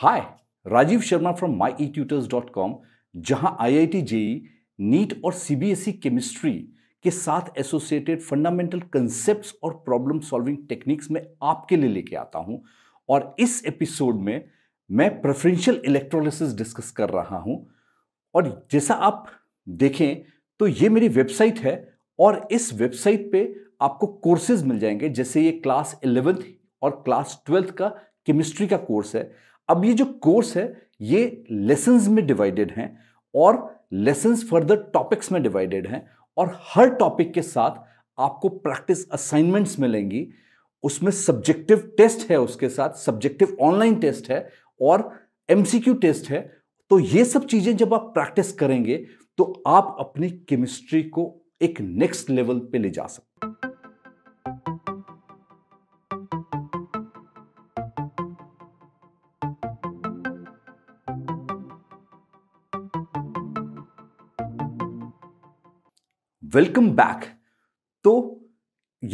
hi Rajeev Sharma from my e tutors dot com जहाँ I I T JEE NEET और C B S E chemistry के साथ associated fundamental concept और problem solving techniques में आपके लिए लेके आता हूँ और इस एपिसोड में मैं प्रेफरेंशियल इलेक्ट्रोलिसिस डिस्कस कर रहा हूँ और जैसा आप देखें तो ये मेरी वेबसाइट है और इस वेबसाइट पे आपको कोर्सेज मिल जाएंगे जैसे ये क्लास इलेवेंथ और क्लास ट्वेल्थ का केमिस्ट्री का कोर्स है अब ये जो कोर्स है ये लेसन में डिवाइडेड हैं और लेसन फर्दर टॉपिक्स में डिवाइडेड हैं और हर टॉपिक के साथ आपको प्रैक्टिस असाइनमेंट्स मिलेंगी उसमें सब्जेक्टिव टेस्ट है उसके साथ सब्जेक्टिव ऑनलाइन टेस्ट है और एमसीक्यू टेस्ट है तो ये सब चीज़ें जब आप प्रैक्टिस करेंगे तो आप अपनी केमिस्ट्री को एक नेक्स्ट लेवल पे ले जा सकते हैं वेलकम बैक तो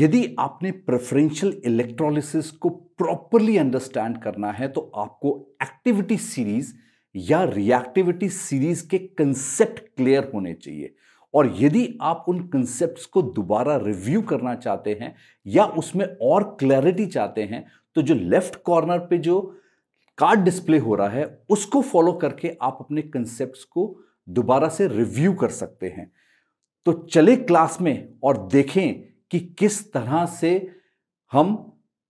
यदि आपने प्रेफरेंशियल इलेक्ट्रोलिसिस को प्रॉपरली अंडरस्टैंड करना है तो आपको एक्टिविटी सीरीज या रिएक्टिविटी सीरीज के कंसेप्ट क्लियर होने चाहिए और यदि आप उन कंसेप्ट को दोबारा रिव्यू करना चाहते हैं या उसमें और क्लैरिटी चाहते हैं तो जो लेफ्ट कॉर्नर पे जो कार्ड डिस्प्ले हो रहा है उसको फॉलो करके आप अपने कंसेप्ट को दोबारा से रिव्यू कर सकते हैं तो चले क्लास में और देखें कि किस तरह से हम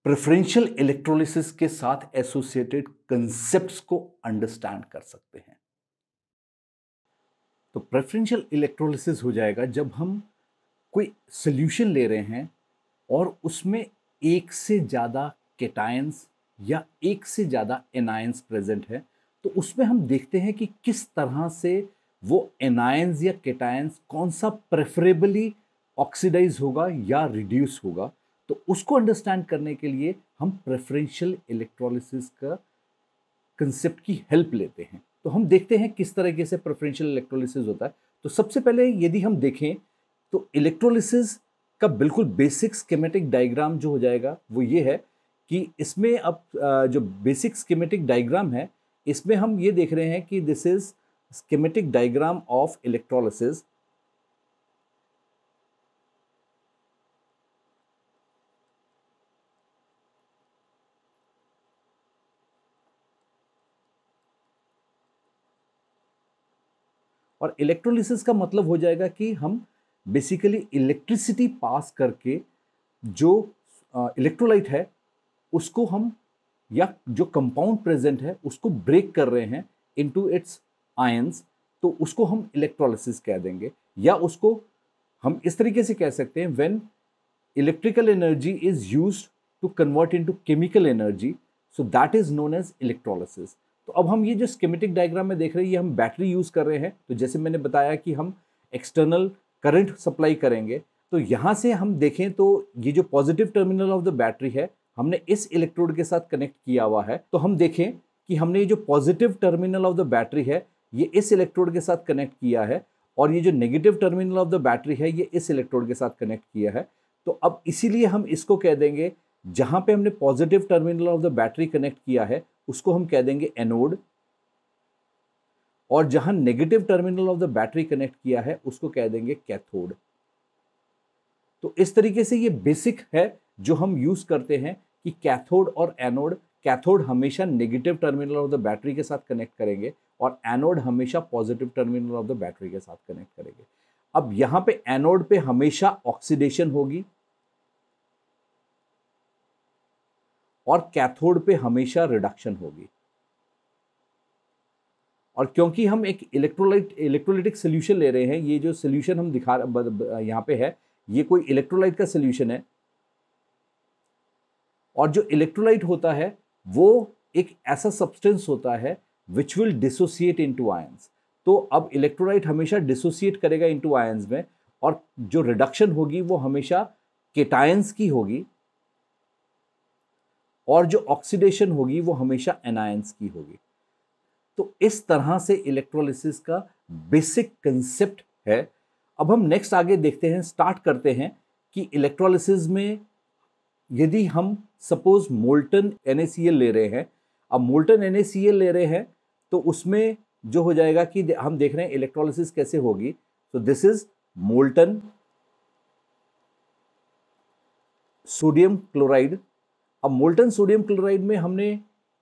प्रेफरेंशियल इलेक्ट्रोलिसिस के साथ एसोसिएटेड कंसेप्ट्स को अंडरस्टैंड कर सकते हैं तो प्रेफरेंशियल इलेक्ट्रोलिसिस हो जाएगा जब हम कोई सोल्यूशन ले रहे हैं और उसमें एक से ज़्यादा केटायंस या एक से ज़्यादा एनायंस प्रेजेंट है तो उसमें हम देखते हैं कि किस तरह से वो एनायंस या केटायंस कौन सा प्रेफरेबली ऑक्सीडाइज होगा या रिड्यूस होगा तो उसको अंडरस्टैंड करने के लिए हम प्रेफरेंशियल इलेक्ट्रोलिसिस का कंसेप्ट की हेल्प लेते हैं तो हम देखते हैं किस तरीके से प्रेफरेंशियल इलेक्ट्रोलिसिस होता है तो सबसे पहले यदि हम देखें तो इलेक्ट्रोलिसिस का बिल्कुल बेसिक स्केमेटिक डायग्राम जो हो जाएगा वो ये है कि इसमें अब जो बेसिक स्केमेटिक डायग्राम है इसमें हम ये देख रहे हैं कि this is schematic diagram of electrolysis और इलेक्ट्रोलिसिस का मतलब हो जाएगा कि हम बेसिकली इलेक्ट्रिसिटी पास करके जो इलेक्ट्रोलाइट है उसको हम या जो कंपाउंड प्रेजेंट है उसको ब्रेक कर रहे हैं इनटू इट्स आयंस तो उसको हम इलेक्ट्रोलिसिस कह देंगे या उसको हम इस तरीके से कह सकते हैं when electrical energy is use to convert into chemical energy so that is known as electrolysis तो अब हम ये जो स्केमेटिक डायग्राम में देख रहे हैं ये हम बैटरी यूज़ कर रहे हैं तो जैसे मैंने बताया कि हम एक्सटर्नल करंट सप्लाई करेंगे तो यहाँ से हम देखें तो ये जो positive terminal of the battery है हमने इस इलेक्ट्रोड के साथ कनेक्ट किया हुआ है तो हम देखें कि हमने ये जो positive terminal of the battery है ये इस इलेक्ट्रोड के साथ कनेक्ट किया है और ये जो negative terminal of the battery है ये इस इलेक्ट्रोड के साथ कनेक्ट किया है तो अब इसीलिए हम इसको कह देंगे जहाँ पे हमने positive terminal of the battery connect किया है उसको हम कह देंगे एनोड और जहां negative terminal of the battery connect किया है उसको कह देंगे कैथोड तो इस तरीके से ये बेसिक है जो हम यूज करते हैं कि कैथोड और एनोड कैथोड हमेशा negative terminal of the battery के साथ कनेक्ट करेंगे और एनोड हमेशा positive terminal of the battery के साथ कनेक्ट करेंगे अब यहां पे एनोड पे हमेशा ऑक्सीडेशन होगी और कैथोड पे हमेशा रिडक्शन होगी और क्योंकि हम एक इलेक्ट्रोलाइट इलेक्ट्रोलिटिक सोल्यूशन ले रहे हैं ये जो सोल्यूशन हम दिखा यहां पे है ये कोई इलेक्ट्रोलाइट का सोल्यूशन है और जो इलेक्ट्रोलाइट होता है वो एक ऐसा सब्सटेंस होता है which will dissociate into ions तो अब इलेक्ट्रोलाइट हमेशा डिसोसिएट करेगा इनटू आयंस में और जो रिडक्शन होगी वो हमेशा केटायंस की होगी और जो ऑक्सीडेशन होगी वो हमेशा एनायंस की होगी तो इस तरह से इलेक्ट्रोलिसिस का बेसिक कंसेप्ट है अब हम नेक्स्ट आगे देखते हैं स्टार्ट करते हैं कि इलेक्ट्रोलिसिस में यदि हम सपोज मोल्टन एन ले रहे हैं अब मोल्टन एन ले रहे हैं तो उसमें जो हो जाएगा कि हम देख रहे हैं इलेक्ट्रोलिसिस कैसे होगी so this is molten sodium chloride अब मोल्टन सोडियम क्लोराइड में हमने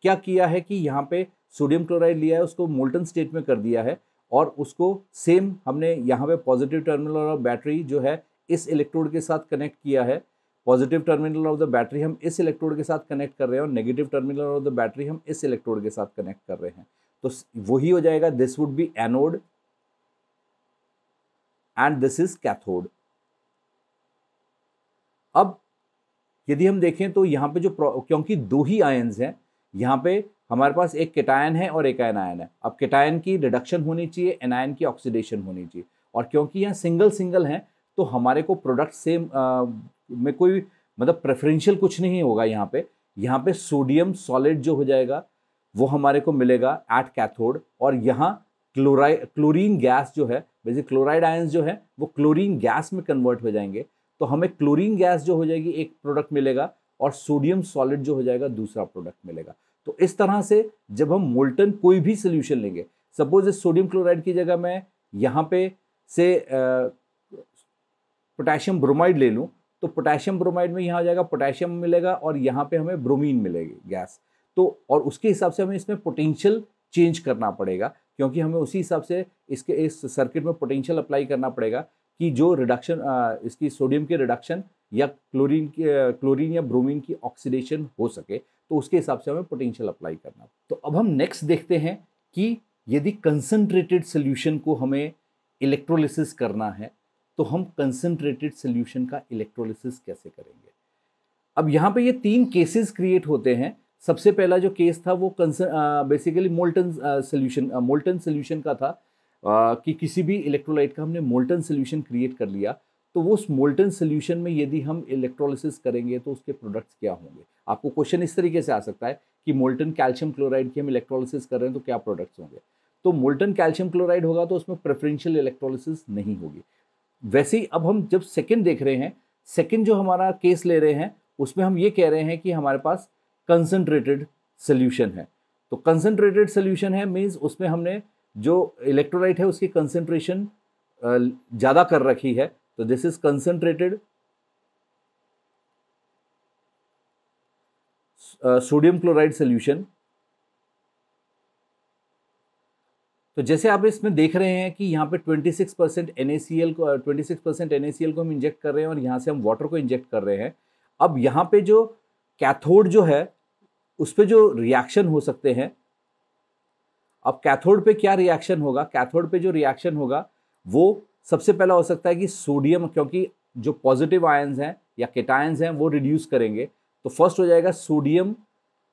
क्या किया है कि यहाँ पे सोडियम क्लोराइड लिया है उसको मोल्टन स्टेट में कर दिया है और उसको सेम हमने यहाँ पे पॉजिटिव टर्मिनल और बैटरी जो है इस इलेक्ट्रोड के साथ कनेक्ट किया है positive terminal of the battery हम इस इलेक्ट्रोड के साथ कनेक्ट कर रहे हैं और negative terminal of the battery हम इस इलेक्ट्रोड के साथ कनेक्ट कर रहे हैं तो वही हो जाएगा this would be anode and this is cathode अब यदि हम देखें तो यहाँ पे जो क्योंकि दो ही आयन्स हैं यहाँ पे हमारे पास एक केटायन है और एक एनायन है अब केटायन की रिडक्शन होनी चाहिए एनायन की ऑक्सीडेशन होनी चाहिए और क्योंकि यहाँ सिंगल सिंगल हैं तो हमारे को प्रोडक्ट सेम में कोई मतलब प्रेफरेंशियल कुछ नहीं होगा यहाँ पे यहाँ पे सोडियम सॉलिड जो हो जाएगा वो हमारे को मिलेगा एट कैथोड और यहाँ क्लोराइड क्लोरीन गैस जो है बेसिक क्लोराइड आयंस जो है वो क्लोरीन गैस में कन्वर्ट हो जाएंगे तो हमें क्लोरीन गैस जो हो जाएगी एक प्रोडक्ट मिलेगा और सोडियम सॉलिड जो हो जाएगा दूसरा प्रोडक्ट मिलेगा तो इस तरह से जब हम मोल्टन कोई भी सोल्यूशन लेंगे सपोज इस सोडियम क्लोराइड की जगह मैं यहाँ पे से पोटेशियम ब्रोमाइड ले लूँ तो पोटेशियम ब्रोमाइड में यहाँ आ जाएगा पोटेशियम मिलेगा और यहाँ पे हमें ब्रोमीन मिलेगी गैस तो और उसके हिसाब से हमें इसमें पोटेंशियल चेंज करना पड़ेगा क्योंकि हमें उसी हिसाब से इसके इस सर्किट में पोटेंशियल अप्लाई करना पड़ेगा कि जो रिडक्शन इसकी सोडियम की रिडक्शन या क्लोरीन की क्लोरीन या ब्रोमीन की ऑक्सीडेशन हो सके तो उसके हिसाब से हमें पोटेंशियल अप्लाई करना तो अब हम नेक्स्ट देखते हैं कि यदि कंसनट्रेटेड सोल्यूशन को हमें इलेक्ट्रोलिसिस करना है तो हम कंसनट्रेटेड सोल्यूशन का इलेक्ट्रोलिसिस कैसे करेंगे अब यहाँ पे ये तीन केसेस क्रिएट होते हैं सबसे पहला जो केस था वो basically molten solution molten solution का था आ, कि किसी भी इलेक्ट्रोलाइट का हमने मोल्टन सोल्यूशन क्रिएट कर लिया तो वो उस मोल्टन सोल्यूशन में यदि हम इलेक्ट्रोलिसिस करेंगे तो उसके प्रोडक्ट्स क्या होंगे आपको क्वेश्चन इस तरीके से आ सकता है कि मोल्टन कैल्शियम क्लोराइड की हम इलेक्ट्रोलिसिस कर रहे हैं तो क्या प्रोडक्ट्स होंगे तो मोल्टन कैल्शियम क्लोराइड होगा तो उसमें प्रेफरेंशियल इलेक्ट्रोलिसिस नहीं होगी वैसे ही अब हम जब सेकंड देख रहे हैं सेकंड जो हमारा केस ले रहे हैं उसमें हम ये कह रहे हैं कि हमारे पास कंसनट्रेटेड सोल्यूशन है तो कंसनट्रेटेड सोल्यूशन है मीन्स उसमें हमने जो इलेक्ट्रोलाइट है उसकी कंसनट्रेशन ज़्यादा कर रखी है तो this is concentrated sodium chloride solution तो जैसे आप इसमें देख रहे हैं कि यहाँ पे 26 परसेंट एन को 26 परसेंट एन को हम इंजेक्ट कर रहे हैं और यहाँ से हम वाटर को इंजेक्ट कर रहे हैं अब यहाँ पे जो कैथोड जो है उस पर जो रिएक्शन हो सकते हैं अब कैथोड पे क्या रिएक्शन होगा कैथोड पे जो रिएक्शन होगा वो सबसे पहला हो सकता है कि सोडियम क्योंकि जो पॉजिटिव आयन्स हैं या केटायंस हैं वो रिड्यूस करेंगे तो फर्स्ट हो जाएगा सोडियम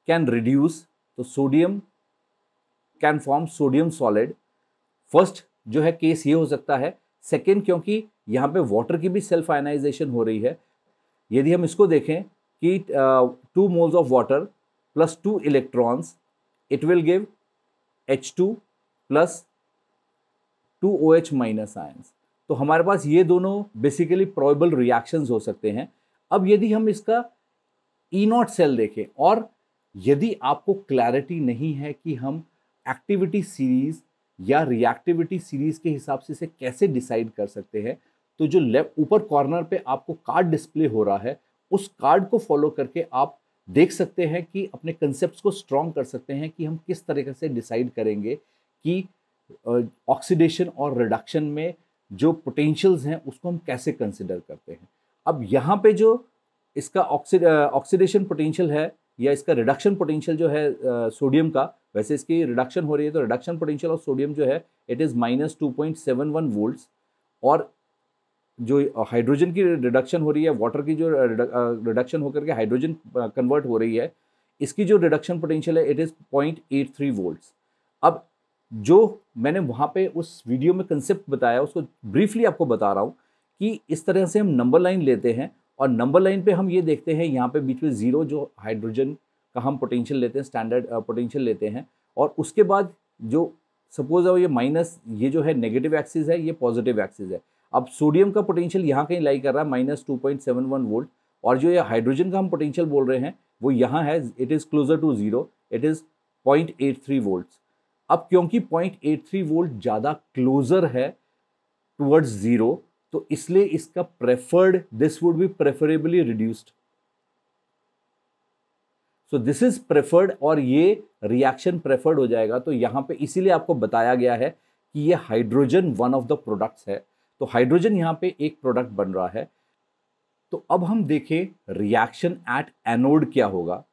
कैन रिड्यूस तो sodium can form sodium solid first जो है केस ये हो सकता है सेकेंड क्योंकि यहाँ पे वाटर की भी सेल्फ आयनाइजेशन हो रही है यदि हम इसको देखें कि two moles of water plus two electrons it will give H two plus two O H minus ions तो हमारे पास ये दोनों बेसिकली प्रोबेबल रिएक्शंस हो सकते हैं अब यदि हम इसका ई नॉट सेल देखें और यदि आपको क्लैरिटी नहीं है कि हम एक्टिविटी सीरीज या रिएक्टिविटी सीरीज के हिसाब से इसे कैसे डिसाइड कर सकते हैं तो जो लेफ्ट ऊपर कॉर्नर पे आपको कार्ड डिस्प्ले हो रहा है उस कार्ड को फॉलो करके आप देख सकते हैं कि अपने कंसेप्ट को स्ट्रॉन्ग कर सकते हैं कि हम किस तरीके से डिसाइड करेंगे कि ऑक्सीडेशन और रिडक्शन में जो पोटेंशियल्स हैं उसको हम कैसे कंसिडर करते हैं अब यहाँ पे जो इसका ऑक्सीडेशन पोटेंशियल है या इसका रिडक्शन पोटेंशियल जो है सोडियम का वैसे इसकी रिडक्शन हो रही है तो रिडक्शन पोटेंशियल ऑफ सोडियम जो है it is minus two point seven one volts और जो हाइड्रोजन की रिडक्शन हो रही है वाटर की जो रिडक्शन होकर के हाइड्रोजन कन्वर्ट हो रही है इसकी जो रिडक्शन पोटेंशियल है it is point eight three volts अब जो मैंने वहाँ पे उस वीडियो में कंसेप्ट बताया उसको ब्रीफली आपको बता रहा हूँ कि इस तरह से हम नंबर लाइन लेते हैं और नंबर लाइन पे हम ये देखते हैं यहाँ पे बीच में ज़ीरो जो हाइड्रोजन का हम पोटेंशियल लेते हैं स्टैंडर्ड पोटेंशियल लेते हैं और उसके बाद जो सपोज अब ये माइनस ये जो है नेगेटिव एक्सिस है ये पॉजिटिव एक्सिस है अब सोडियम का पोटेंशियल यहाँ कहीं लाई कर रहा है minus two point seven one volt और जो ये हाइड्रोजन का हम पोटेंशियल बोल रहे हैं वो यहाँ है it is closer to zero it is point eight three volt अब क्योंकि पॉइंट एट थ्री वोल्ट ज़्यादा क्लोजर है टूवर्ड्स ज़ीरो तो इसलिए इसका preferred this would be preferably reduced so this is preferred और ये रिएक्शन प्रेफर्ड हो जाएगा तो यहाँ पे इसीलिए आपको बताया गया है कि ये hydrogen one of the products है तो हाइड्रोजन यहाँ पे एक प्रोडक्ट बन रहा है तो अब हम देखें रिएक्शन एट एनोड क्या होगा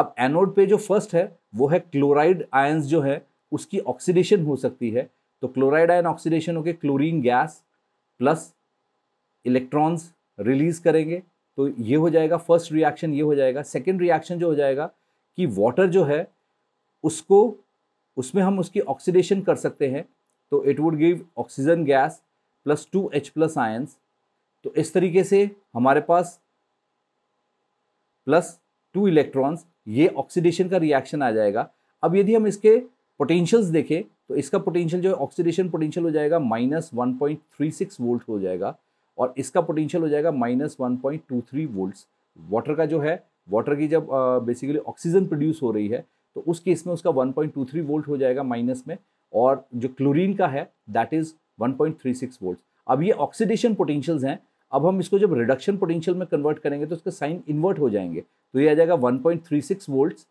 अब एनोड पे जो फर्स्ट है वो है क्लोराइड आयंस जो है उसकी ऑक्सीडेशन हो सकती है तो क्लोराइड आयन ऑक्सीडेशन होके chlorine gas plus electrons release करेंगे तो ये हो जाएगा फर्स्ट रिएक्शन ये हो जाएगा सेकेंड रिएक्शन जो हो जाएगा कि वाटर जो है उसको उसमें हम उसकी ऑक्सीडेशन कर सकते हैं तो it would give oxygen gas plus two H plus ions तो इस तरीके से हमारे पास प्लस टू इलेक्ट्रॉन्स ये ऑक्सीडेशन का रिएक्शन आ जाएगा अब यदि हम इसके पोटेंशियल्स देखें तो इसका पोटेंशियल जो है ऑक्सीडेशन पोटेंशियल हो जाएगा minus one point three six volt हो जाएगा और इसका पोटेंशियल हो जाएगा minus one point two three volts water का जो है वाटर की जब बेसिकली ऑक्सीजन प्रोड्यूस हो रही है तो उस केस में उसका one point two three volt हो जाएगा माइनस में और जो क्लोरीन का है that is one point three six volt अब ये ऑक्सीडेशन पोटेंशियल्स हैं अब हम इसको जब रिडक्शन पोटेंशियल में कन्वर्ट करेंगे तो उसके साइन इन्वर्ट हो जाएंगे तो ये आ जाएगा one point three six volts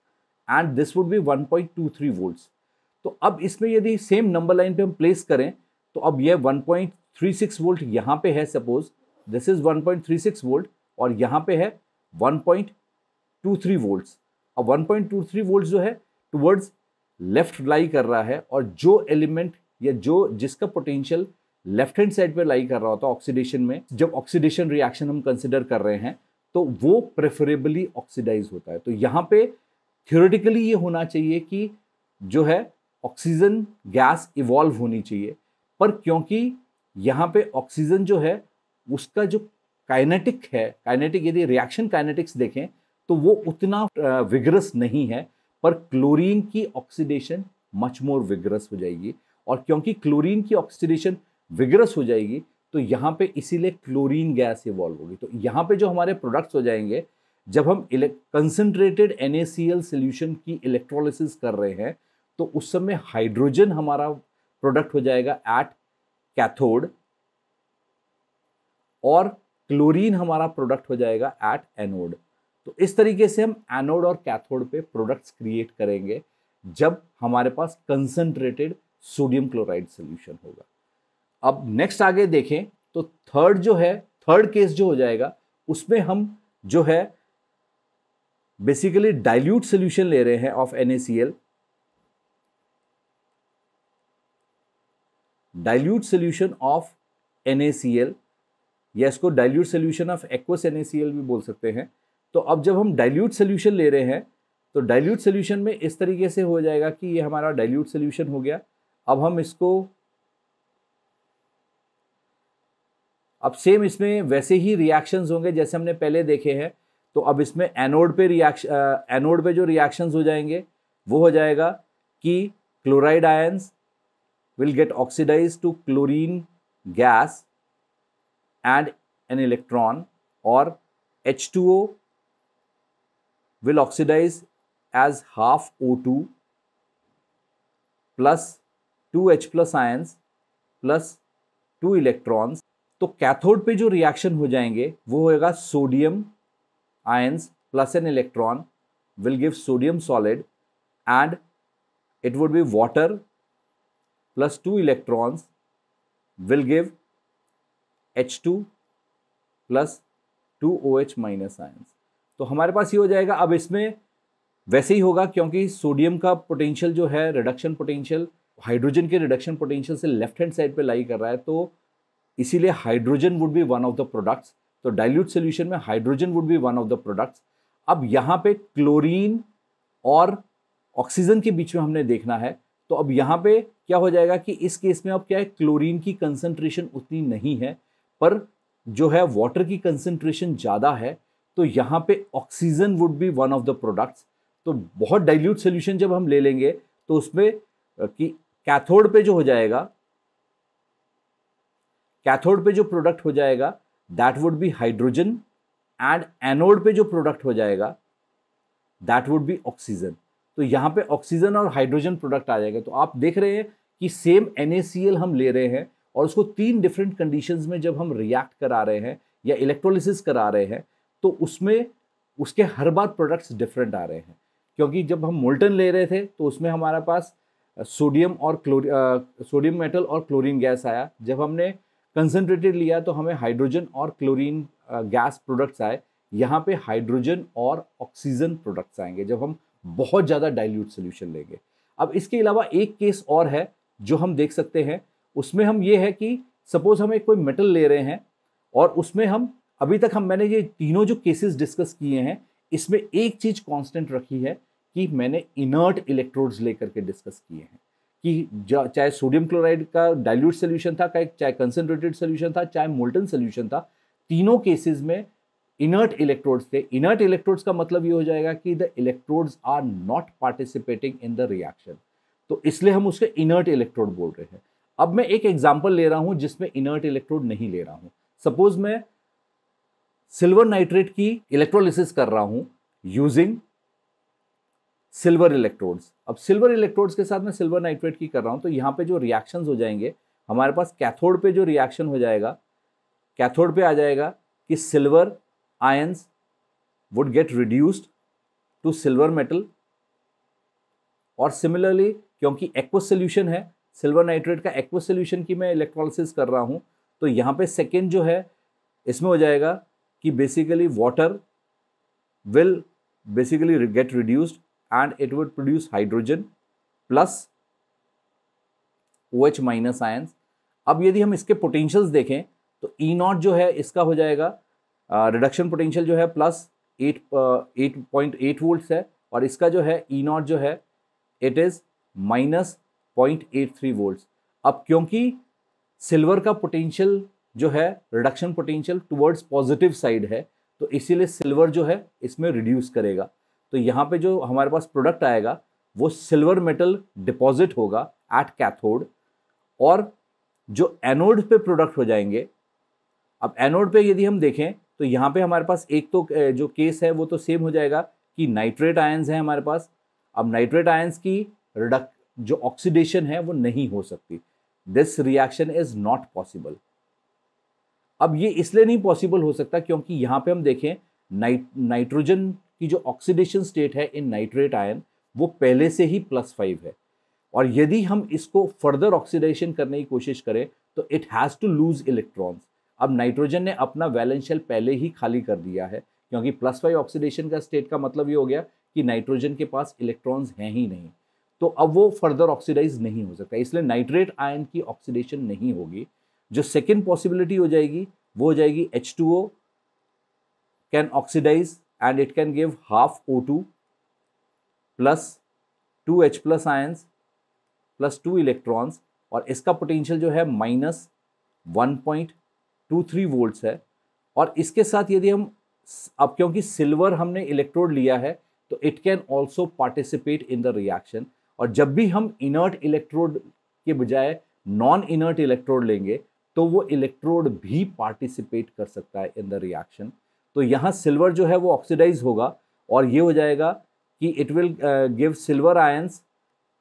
and this would be three volts तो अब इसमें यदि सेम नंबर लाइन पे हम प्लेस करें तो अब ये 1.36 वोल्ट यहाँ पे है सपोज दिस इज़ 1.36 वोल्ट और यहाँ पे है 1.23 वोल्ट्स अब 1.23 वोल्ट्स जो है टुवर्ड्स लेफ्ट लाई कर रहा है और जो एलिमेंट या जो जिसका पोटेंशियल लेफ्ट हैंड साइड पे लाई कर रहा होता है ऑक्सीडेशन में जब ऑक्सीडेशन रिएक्शन हम कंसिडर कर रहे हैं तो वो प्रेफरेबली ऑक्सीडाइज होता है तो यहाँ पे थियोरेटिकली ये होना चाहिए कि जो है ऑक्सीजन गैस इवॉल्व होनी चाहिए पर क्योंकि यहाँ पे ऑक्सीजन जो है उसका जो काइनेटिक है काइनेटिक यदि रिएक्शन काइनेटिक्स देखें तो वो उतना विग्रस नहीं है पर क्लोरीन की ऑक्सीडेशन मच मोर विग्रस हो जाएगी और क्योंकि क्लोरीन की ऑक्सीडेशन विग्रस हो जाएगी तो यहाँ पे इसीलिए क्लोरीन गैस इवॉल्व होगी तो यहाँ पे जो हमारे प्रोडक्ट्स हो जाएंगे जब हम कंसनट्रेटेड एन सोल्यूशन की इलेक्ट्रोलिस कर रहे हैं तो उस समय हाइड्रोजन हमारा प्रोडक्ट हो जाएगा एट कैथोड और क्लोरीन हमारा प्रोडक्ट हो जाएगा एट एनोड तो इस तरीके से हम एनोड और कैथोड पे प्रोडक्ट्स क्रिएट करेंगे जब हमारे पास कंसनट्रेटेड सोडियम क्लोराइड सोल्यूशन होगा अब नेक्स्ट आगे देखें तो थर्ड जो है थर्ड केस जो हो जाएगा उसमें हम जो है बेसिकली डाइल्यूट सोल्यूशन ले रहे हैं of N dilute solution of N या इसको dilute solution of aqueous N भी बोल सकते हैं तो अब जब हम डायल्यूट सोल्यूशन ले रहे हैं तो डायल्यूट सोल्यूशन में इस तरीके से हो जाएगा कि ये हमारा डायल्यूट सोल्यूशन हो गया अब हम इसको अब सेम इसमें वैसे ही रिएक्शंस होंगे जैसे हमने पहले देखे हैं तो अब इसमें एनोड पे रिएक्शन एनोड पे जो रिएक्शंस हो जाएंगे वो हो जाएगा कि chloride ions will get oxidized to chlorine gas and an electron or H2O will oxidize as half O2 plus 2H plus ions plus 2 electrons तो कैथोड पे जो रिएक्शन हो जाएंगे वो होएगा sodium ions plus N electron will give sodium solid and it would be water plus 2 electrons will give H2 plus O H minus ions तो हमारे पास ये हो जाएगा अब इसमें वैसे ही होगा क्योंकि सोडियम का पोटेंशियल जो है रिडक्शन पोटेंशियल हाइड्रोजन के रिडक्शन पोटेंशियल से लेफ्ट हैंड साइड पे लाई कर रहा है तो इसीलिए hydrogen would be one of the products तो डाइल्यूट सोल्यूशन में hydrogen would be one of the products अब यहाँ पे क्लोरीन और ऑक्सीजन के बीच में हमने देखना है तो अब यहाँ पे क्या हो जाएगा कि इस केस में अब क्या है क्लोरीन की कंसंट्रेशन उतनी नहीं है पर जो है वाटर की कंसनट्रेशन ज़्यादा है तो यहाँ पे oxygen would be one of the products तो बहुत डाइल्यूट सोल्यूशन जब हम ले लेंगे तो उसमें कि कैथोड पे जो हो जाएगा कैथोड पे जो प्रोडक्ट हो जाएगा that would be hydrogen and anode पे जो प्रोडक्ट हो जाएगा दैट वुड बी ऑक्सीजन तो यहाँ पे ऑक्सीजन और हाइड्रोजन प्रोडक्ट आ जाएगा तो आप देख रहे हैं कि सेम एन हम ले रहे हैं और उसको तीन डिफरेंट कंडीशंस में जब हम रिएक्ट करा रहे हैं या इलेक्ट्रोलिसिस करा रहे हैं तो उसमें उसके हर बार प्रोडक्ट्स डिफरेंट आ रहे हैं क्योंकि जब हम मोल्टन ले रहे थे तो उसमें हमारे पास सोडियम और क्लोरी सोडियम मेटल और क्लोरीन गैस आया जब हमने कंसनट्रेटेड लिया तो हमें हाइड्रोजन और क्लोरीन गैस प्रोडक्ट्स आए यहाँ पे हाइड्रोजन और ऑक्सीजन प्रोडक्ट्स आएंगे जब हम बहुत ज़्यादा डाइल्यूट सोल्यूशन लेंगे अब इसके अलावा एक केस और है जो हम देख सकते हैं उसमें हम ये है कि सपोज हम एक कोई मेटल ले रहे हैं और उसमें हम अभी तक हम मैंने ये तीनों जो केसेस डिस्कस किए हैं इसमें एक चीज़ कांस्टेंट रखी है कि मैंने इनर्ट इलेक्ट्रोड्स लेकर के डिस्कस किए हैं कि चाहे सोडियम क्लोराइड का डाइल्यूट सोल्यूशन था चाहे कंसनट्रेटेड सोल्यूशन था चाहे मोल्टन सोल्यूशन था तीनों केसेस में इनर्ट इलेक्ट्रोड्स थे इनर्ट इलेक्ट्रोड्स का मतलब ये हो जाएगा कि the electrodes are not participating in the reaction तो इसलिए हम उसके इनर्ट इलेक्ट्रोड बोल रहे हैं अब मैं एक एग्जाम्पल ले रहा हूँ जिसमें इनर्ट इलेक्ट्रोड नहीं ले रहा हूँ सपोज मैं सिल्वर नाइट्रेट की इलेक्ट्रोलिसिस कर रहा हूँ यूजिंग सिल्वर इलेक्ट्रोड्स अब सिल्वर इलेक्ट्रोड्स के साथ मैं सिल्वर नाइट्रेट की कर रहा हूँ तो यहाँ पे जो रिएक्शंस हो जाएंगे हमारे पास कैथोड पे जो रिएक्शन हो जाएगा कैथोड पे आ जाएगा कि silver ions would get reduced to silver metal और सिमिलरली क्योंकि एक्वस सोल्यूशन है सिल्वर नाइट्रेट का एक्वस सोल्यूशन की मैं इलेक्ट्रोलिसिस कर रहा हूँ तो यहाँ पे सेकेंड जो है इसमें हो जाएगा कि basically water will basically get reduced and it would produce hydrogen plus O H minus ions अब यदि हम इसके पोटेंशियल्स देखें तो ई e नॉट जो है इसका हो जाएगा रिडक्शन uh, पोटेंशियल जो है plus eight eight point eight volt है और इसका जो है ई e नॉट जो है it is minus point eight three volt अब क्योंकि सिल्वर का पोटेंशियल जो है reduction potential towards positive side है तो इसीलिए सिल्वर जो है इसमें रिड्यूस करेगा तो यहाँ पे जो हमारे पास प्रोडक्ट आएगा वो सिल्वर मेटल डिपॉजिट होगा एट कैथोड और जो एनोड पे प्रोडक्ट हो जाएंगे अब एनोड पे यदि हम देखें तो यहाँ पे हमारे पास एक तो जो केस है वो तो सेम हो जाएगा कि नाइट्रेट आयन्स हैं हमारे पास अब नाइट्रेट आयन्स की रिडक जो ऑक्सीडेशन है वो नहीं हो सकती this reaction is not possible अब ये इसलिए नहीं पॉसिबल हो सकता क्योंकि यहाँ पे हम देखें नाइट नाइट्रोजन की जो ऑक्सीडेशन स्टेट है इन नाइट्रेट आयन वो पहले से ही प्लस फाइव है और यदि हम इसको फर्दर ऑक्सीडेशन करने की कोशिश करें तो it has to lose electrons अब नाइट्रोजन ने अपना वैलेंस शेल पहले ही खाली कर दिया है क्योंकि प्लस फाइव ऑक्सीडेशन का स्टेट का मतलब ये हो गया कि नाइट्रोजन के पास इलेक्ट्रॉन्स हैं ही नहीं तो अब वो फर्दर ऑक्सीडाइज नहीं हो सकता इसलिए नाइट्रेट आयन की ऑक्सीडेशन नहीं होगी जो सेकेंड पॉसिबिलिटी हो जाएगी वो हो जाएगी H two O can oxidize and it can give half O two plus two H plus ions plus two electrons और इसका पोटेंशियल जो है minus one point two three volts है और इसके साथ यदि हम अब क्योंकि सिल्वर हमने इलेक्ट्रोड लिया है तो it can also participate in the reaction और जब भी हम इनर्ट इलेक्ट्रोड के बजाय नॉन इनर्ट इलेक्ट्रोड लेंगे तो वो इलेक्ट्रोड भी पार्टिसिपेट कर सकता है इन द रिएक्शन तो यहाँ सिल्वर जो है वो ऑक्सीडाइज होगा और ये हो जाएगा कि it will give silver ions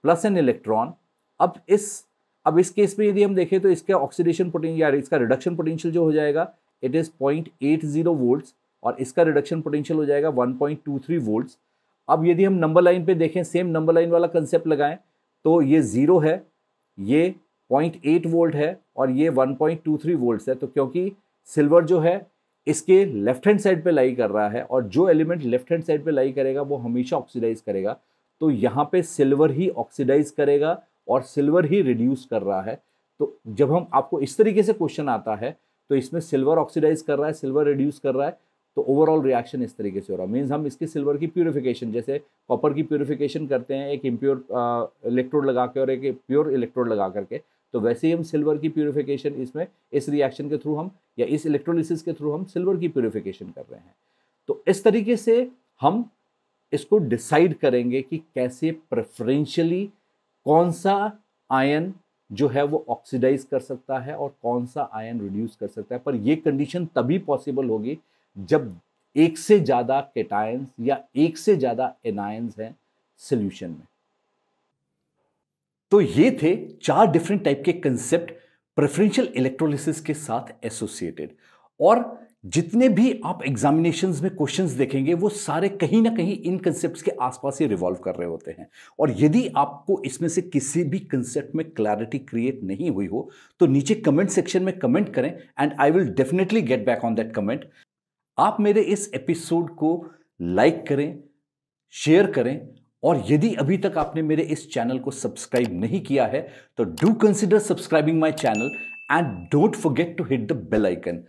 plus N electron अब इस अब इस केस में यदि हम देखें तो इसका ऑक्सीडेशन पोटेंशियल या इसका रिडक्शन पोटेंशियल जो हो जाएगा it is point eight zero volts और इसका रिडक्शन पोटेंशियल हो जाएगा one point two three volts अब यदि हम नंबर लाइन पे देखें सेम नंबर लाइन वाला कंसेप्ट लगाएं तो ये ज़ीरो है ये पॉइंट एट वोल्ट है और ये one point two three volt है तो क्योंकि सिल्वर जो है इसके लेफ्ट हैंड साइड पे लाई कर रहा है और जो एलिमेंट लेफ्ट हैंड साइड पे लाई करेगा वो हमेशा ऑक्सीडाइज करेगा तो यहाँ पे सिल्वर ही ऑक्सीडाइज करेगा और सिल्वर ही रिड्यूस कर रहा है तो जब हम आपको इस तरीके से क्वेश्चन आता है तो इसमें सिल्वर ऑक्सीडाइज कर रहा है सिल्वर रिड्यूस कर रहा है तो ओवरऑल रिएक्शन इस तरीके से हो रहा है मीन्स हम इसके सिल्वर की प्योरीफिकेशन जैसे कॉपर की प्योरीफिकेशन करते हैं एक इम्प्योर इलेक्ट्रोड लगा के और एक प्योर इलेक्ट्रोड लगा करके तो वैसे ही हम सिल्वर की प्योरीफिकेशन इसमें इस रिएक्शन के थ्रू हम या इस इलेक्ट्रोलिसिस के थ्रू हम सिल्वर की प्योरीफिकेशन कर रहे हैं तो इस तरीके से हम इसको डिसाइड करेंगे कि कैसे प्रेफरेंशियली कौन सा आयन जो है वो ऑक्सीडाइज कर सकता है और कौन सा आयन रिड्यूस कर सकता है पर ये कंडीशन तभी पॉसिबल होगी जब एक से ज़्यादा केटायंस या एक से ज़्यादा एनायंस हैं सोल्यूशन में तो ये थे चार डिफरेंट टाइप के कंसेप्ट प्रेफरेंशियल इलेक्ट्रोलिसिस के साथ एसोसिएटेड और जितने भी आप एग्जामिनेशन में क्वेश्चंस देखेंगे वो सारे कहीं ना कहीं इन कंसेप्ट के आसपास ही रिवॉल्व कर रहे होते हैं और यदि आपको इसमें से किसी भी कंसेप्ट में क्लैरिटी क्रिएट नहीं हुई हो तो नीचे कमेंट सेक्शन में कमेंट करें and I will definitely get back on that comment आप मेरे इस एपिसोड को लाइक करें शेयर करें और यदि अभी तक आपने मेरे इस चैनल को सब्सक्राइब नहीं किया है तो do consider subscribing my channel and don't forget to hit the bell icon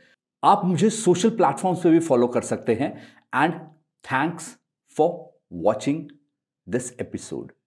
आप मुझे सोशल प्लेटफॉर्म्स पे भी फॉलो कर सकते हैं and thanks for watching this episode